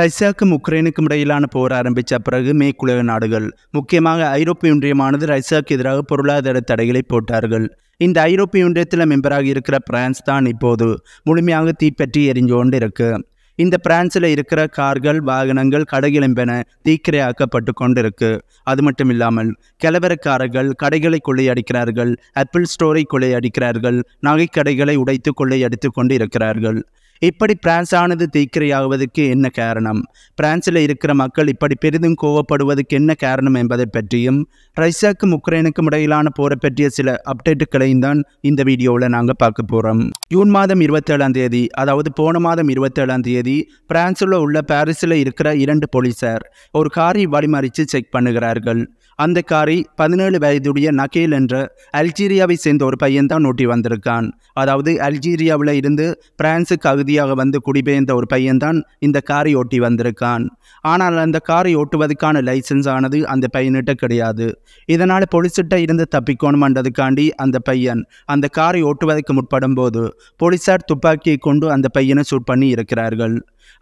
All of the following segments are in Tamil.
ரஷ்யாவுக்கும் உக்ரைனுக்கும் இடையிலான போர் ஆரம்பித்த பிறகு மேற்குலக நாடுகள் முக்கியமாக ஐரோப்பிய ஒன்றியமானது ரஷ்யாவுக்கு எதிராக பொருளாதார தடைகளை போட்டார்கள் இந்த ஐரோப்பிய ஒன்றியத்தில் மெம்பராக இருக்கிற பிரான்ஸ் தான் இப்போது முழுமையாக தீப்பற்றி எரிஞ்சு கொண்டு இருக்கு இந்த பிரான்ஸில் இருக்கிற கார்கள் வாகனங்கள் என்பன தீக்கிரையாக்கப்பட்டு கொண்டிருக்கு அது மட்டும் இல்லாமல் கலவரக்காரர்கள் கடைகளை கொள்ளையடிக்கிறார்கள் ஆப்பிள் ஸ்டோரை கொள்ளையடிக்கிறார்கள் நகைக்கடைகளை உடைத்து கொள்ளையடித்து கொண்டு இருக்கிறார்கள் இப்படி பிரான்ஸ் ஆனது தீக்கிரையாகுவதற்கு என்ன காரணம் பிரான்சில் இருக்கிற மக்கள் இப்படி பெரிதும் கோவப்படுவதற்கு என்ன காரணம் என்பதை பற்றியும் ரஷ்யாவுக்கும் உக்ரைனுக்கும் இடையிலான போரை பற்றிய சில அப்டேட்டுகளையும் தான் இந்த வீடியோவில் நாங்கள் பார்க்க போகிறோம் ஜூன் மாதம் இருபத்தேழாம் தேதி அதாவது போன மாதம் இருபத்தேழாம் தேதி பிரான்ஸில் உள்ள பாரிஸில் இருக்கிற இரண்டு போலீஸார் ஒரு காரை வழிமறித்து செக் பண்ணுகிறார்கள் அந்த காரை பதினேழு வயதுடைய நகேல் என்ற அல்ஜீரியாவை சேர்ந்த ஒரு பையன்தான் ஓட்டி வந்திருக்கான் அதாவது அல்ஜீரியாவில் இருந்து பிரான்ஸுக்கு அகுதியாக வந்து குடிபெயர்ந்த ஒரு பையன்தான் இந்த காரை ஓட்டி வந்திருக்கான் ஆனால் அந்த காரை ஓட்டுவதற்கான லைசன்ஸ் ஆனது அந்த பையன்கிட்ட கிடையாது இதனால் பொலிசிட்ட இருந்து தப்பிக்கணுமன்றதுக்காண்டி அந்த பையன் அந்த காரை ஓட்டுவதற்கு முற்படும் போது போலீசார் துப்பாக்கியை கொண்டு அந்த பையனை சூட் பண்ணி இருக்கிறார்கள்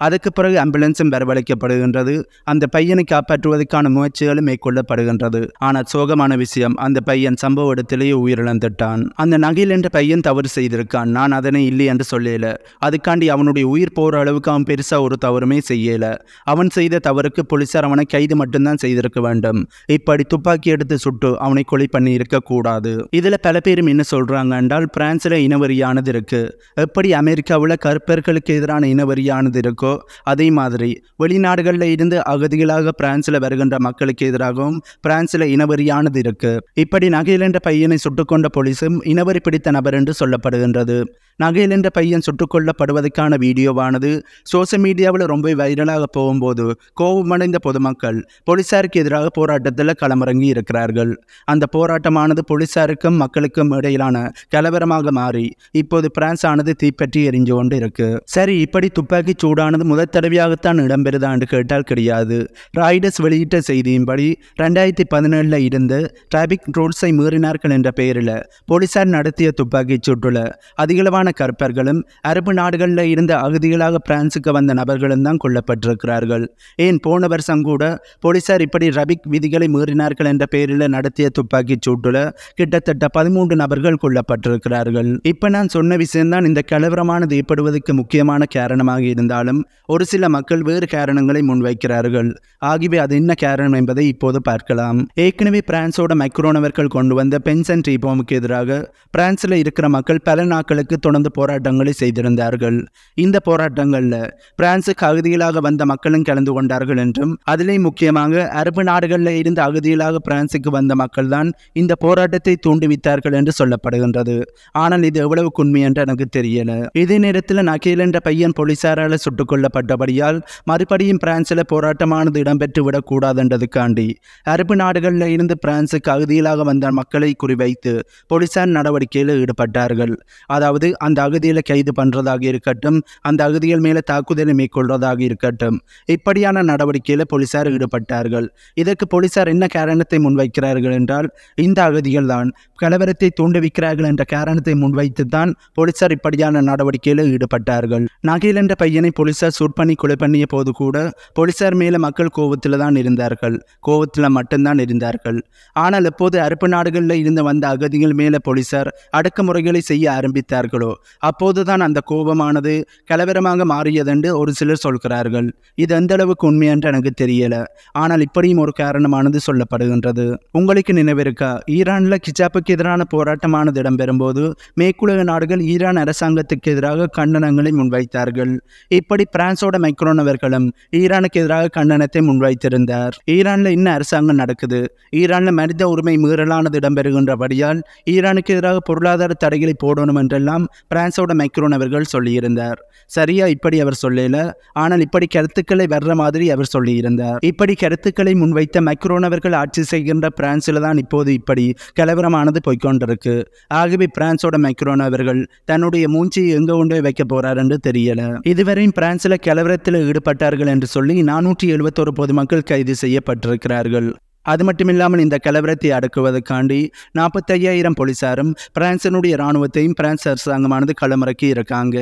அதுக்கு பிறகு ஆம்புலன்ஸும் வரவழைக்கப்படுகின்றது அந்த பையனை காப்பாற்றுவதற்கான முயற்சிகளும் மேற்கொள்ளப்படுகின்றது ஆனால் சோகமான விஷயம் அந்த பையன் சம்பவ இடத்திலேயே உயிரிழந்துட்டான் அந்த நகையில் என்ற பையன் தவறு செய்திருக்கான் நான் அதனை இல்லை என்று சொல்லல அதுக்காண்டி அவனுடைய உயிர் போகிற அளவுக்கு அவன் பெருசாக ஒரு தவறுமே செய்யல அவன் செய்த தவறுக்கு போலீசார் அவனை கைது மட்டும்தான் செய்திருக்க வேண்டும் இப்படி துப்பாக்கி எடுத்து சுட்டு அவனை கொலை பண்ணி இருக்கக்கூடாது இதில் பல பேரும் என்ன சொல்கிறாங்க என்றால் பிரான்ஸ்ல இனவரியானது இருக்குது எப்படி அமெரிக்காவில் கருப்பர்களுக்கு எதிரான இனவரியானது இருக்கோ அதே மாதிரி வெளிநாடுகளில் இருந்து அகதிகளாக பிரான்ஸில் வருகின்ற மக்களுக்கு எதிராகவும் பிரான்ஸில் இனவரியானது இருக்கு இப்படி நகையில் என்ற பையனை சுட்டுக்கொண்ட போலீஸும் இனவரி பிடித்த நபர் என்று சொல்லப்படுகின்றது நகையில் என்ற பையன் சுட்டுக்கொள்ளப்படுவதற்கான வீடியோவானது சோசியல் மீடியாவில் ரொம்ப வைரலாக போகும்போது கோபமடைந்த பொதுமக்கள் போலீசாருக்கு எதிராக போராட்டத்தில் களமிறங்கி இருக்கிறார்கள் அந்த போராட்டமானது போலீசாருக்கும் மக்களுக்கும் இடையிலான கலவரமாக மாறி இப்போது பிரான்ஸ் ஆனது தீப்பற்றி எரிஞ்சு கொண்டு இருக்கு சரி இப்படி துப்பாக்கி சூடு கூடானது முதல் தடவையாகத்தான் இடம்பெறுதா என்று கேட்டால் கிடையாது ராய்டர்ஸ் வெளியிட்ட செய்தியின்படி ரெண்டாயிரத்தி பதினேழில் இருந்து டிராபிக் ரூல்ஸை மீறினார்கள் என்ற பெயரில் போலீசார் நடத்திய துப்பாக்கிச் சுற்றுல அதிகளவான கற்பர்களும் அரபு நாடுகளில் இருந்த அகதிகளாக பிரான்சுக்கு வந்த நபர்களும் தான் கொல்லப்பட்டிருக்கிறார்கள் ஏன் போன வருஷம் கூட போலீசார் இப்படி ரபிக் விதிகளை மீறினார்கள் என்ற பெயரில் நடத்திய துப்பாக்கிச் சூட்டுல கிட்டத்தட்ட பதிமூன்று நபர்கள் கொல்லப்பட்டிருக்கிறார்கள் இப்போ நான் சொன்ன விஷயம்தான் இந்த கலவரமானது ஏற்படுவதற்கு முக்கியமான காரணமாக இருந்தாலும் இருந்தாலும் ஒரு சில மக்கள் வேறு காரணங்களை முன்வைக்கிறார்கள் ஆகியவை அது என்ன காரணம் என்பதை இப்போது பார்க்கலாம் ஏற்கனவே பிரான்ஸோட மைக்ரோனவர்கள் கொண்டு வந்த பென்சன் ரீபோமுக்கு எதிராக பிரான்ஸில் இருக்கிற மக்கள் பல நாட்களுக்கு தொடர்ந்து போராட்டங்களை செய்திருந்தார்கள் இந்த போராட்டங்களில் பிரான்ஸுக்கு அகதிகளாக வந்த மக்களும் கலந்து கொண்டார்கள் என்றும் அதிலேயும் முக்கியமாக அரபு நாடுகளில் இருந்து அகதிகளாக பிரான்ஸுக்கு வந்த மக்கள் தான் இந்த போராட்டத்தை தூண்டிவித்தார்கள் என்று சொல்லப்படுகின்றது ஆனால் இது எவ்வளவு உண்மை என்று எனக்கு தெரியல இதே நேரத்தில் நகீல் என்ற பையன் போலீசாரால் சுட்டு போட்டுக் மறுபடியும் பிரான்சில் போராட்டமானது இடம்பெற்று விடக்கூடாதென்றதுக்காண்டி அரபு நாடுகளில் இருந்து பிரான்சுக்கு அகதியிலாக வந்த மக்களை குறிவைத்து போலீசார் நடவடிக்கையில் ஈடுபட்டார்கள் அதாவது அந்த அகதியில் கைது பண்ணுறதாக இருக்கட்டும் அந்த அகதிகள் மேலே தாக்குதலை மேற்கொள்வதாக இருக்கட்டும் இப்படியான நடவடிக்கையில் போலீசார் ஈடுபட்டார்கள் இதற்கு போலீசார் என்ன காரணத்தை முன்வைக்கிறார்கள் என்றால் இந்த அகதிகள் தான் கலவரத்தை தூண்டுவிக்கிறார்கள் என்ற காரணத்தை முன்வைத்து தான் போலீசார் இப்படியான நடவடிக்கையில் ஈடுபட்டார்கள் நகையில் என்ற பையனை போலீஸ் போலீஸார் சுட் பண்ணி கொலை பண்ணிய போது கூட போலீஸார் மேலே மக்கள் கோவத்தில் தான் இருந்தார்கள் கோவத்தில் மட்டும்தான் இருந்தார்கள் ஆனால் எப்போது அரபு நாடுகளில் இருந்து வந்த அகதிகள் மேலே போலீஸார் அடக்குமுறைகளை செய்ய ஆரம்பித்தார்களோ அப்போது தான் அந்த கோபமானது கலவரமாக மாறியதென்று ஒரு சிலர் சொல்கிறார்கள் இது எந்த அளவுக்கு உண்மை என்று எனக்கு தெரியல ஆனால் இப்படியும் ஒரு காரணமானது சொல்லப்படுகின்றது உங்களுக்கு நினைவிருக்கா ஈரானில் கிச்சாப்புக்கு எதிரான போராட்டமானது இடம்பெறும்போது மேற்குலக நாடுகள் ஈரான் அரசாங்கத்துக்கு எதிராக கண்டனங்களை முன்வைத்தார்கள் இப்படி அதன்படி பிரான்ஸோட மைக்ரோன் அவர்களும் ஈரானுக்கு எதிராக கண்டனத்தை முன்வைத்திருந்தார் ஈரானில் இன்னும் அரசாங்கம் நடக்குது ஈரானில் மனித உரிமை மீறலானது இடம்பெறுகின்றபடியால் ஈரானுக்கு எதிராக பொருளாதார தடைகளை போடணும் என்றெல்லாம் பிரான்ஸோட மைக்ரோன் அவர்கள் சொல்லியிருந்தார் சரியா இப்படி அவர் சொல்லல ஆனால் இப்படி கருத்துக்களை வர்ற மாதிரி அவர் சொல்லியிருந்தார் இப்படி கருத்துக்களை முன்வைத்த மைக்ரோன் அவர்கள் ஆட்சி செய்கின்ற பிரான்ஸில் தான் இப்போது இப்படி கலவரமானது போய்கொண்டிருக்கு ஆகவே பிரான்ஸோட மைக்ரோன் அவர்கள் தன்னுடைய மூஞ்சி எங்க கொண்டு வைக்க போறார் என்று தெரியல இதுவரையும் பிரான்ஸ் பிரான்சில் கலவரத்தில் ஈடுபட்டார்கள் என்று சொல்லி நானூற்றி எழுபத்தோரு பொதுமக்கள் கைது செய்யப்பட்டிருக்கிறார்கள் அது மட்டுமில்லாமல் இந்த கலவரத்தை அடக்குவதற்காண்டி நாற்பத்தையாயிரம் போலீசாரும் பிரான்சினுடைய இராணுவத்தையும் பிரான்ஸ் அரசாங்கமானது களமிறக்கி இருக்காங்க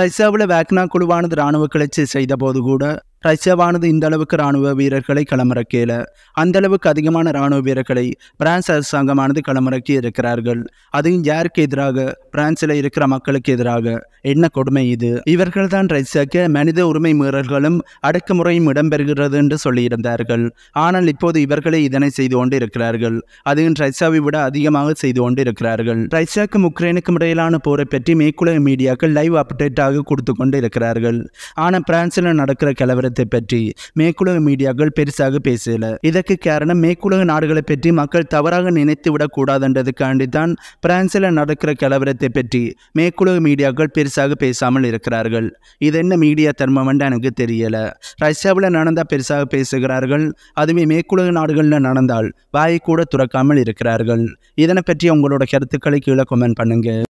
ரஷ்யாவில் வேக்னா குழுவானது இராணுவ கிளர்ச்சி செய்தபோது கூட ரஷ்யாவானது இந்த அளவுக்கு இராணுவ வீரர்களை களமிறக்கல அந்த அளவுக்கு அதிகமான இராணுவ வீரர்களை பிரான்ஸ் அரசாங்கமானது களமிறக்கி இருக்கிறார்கள் அதையும் யாருக்கு எதிராக பிரான்ஸில் இருக்கிற மக்களுக்கு எதிராக என்ன கொடுமை இது இவர்கள் தான் ரஷ்யாக்கு மனித உரிமை மீறல்களும் அடக்குமுறையும் இடம்பெறுகிறது என்று சொல்லியிருந்தார்கள் ஆனால் இப்போது இவர்களே இதனை செய்து கொண்டு இருக்கிறார்கள் அதையும் ரஷ்யாவை விட அதிகமாக செய்து கொண்டு இருக்கிறார்கள் ரஷ்யாக்கும் உக்ரைனுக்கும் இடையிலான போரை பற்றி மேற்குலக மீடியாக்கள் லைவ் அப்டேட்டாக கொடுத்து கொண்டு இருக்கிறார்கள் ஆனால் பிரான்ஸில் நடக்கிற கலவரம் விவகாரத்தை பற்றி மேற்குலக மீடியாக்கள் பெருசாக பேசல இதற்கு காரணம் மேற்குலக நாடுகளை பற்றி மக்கள் தவறாக நினைத்து விடக்கூடாதுன்றதுக்காண்டி தான் பிரான்சில் நடக்கிற கலவரத்தை பற்றி மேற்குலக மீடியாக்கள் பெருசாக பேசாமல் இருக்கிறார்கள் இது என்ன மீடியா என்று எனக்கு தெரியல ரஷ்யாவில் நடந்தால் பெருசாக பேசுகிறார்கள் அதுவே மேற்குலக நாடுகளில் நடந்தால் வாயை கூட துறக்காமல் இருக்கிறார்கள் இதனை பற்றி உங்களோட கருத்துக்களை கீழே கமெண்ட் பண்ணுங்கள்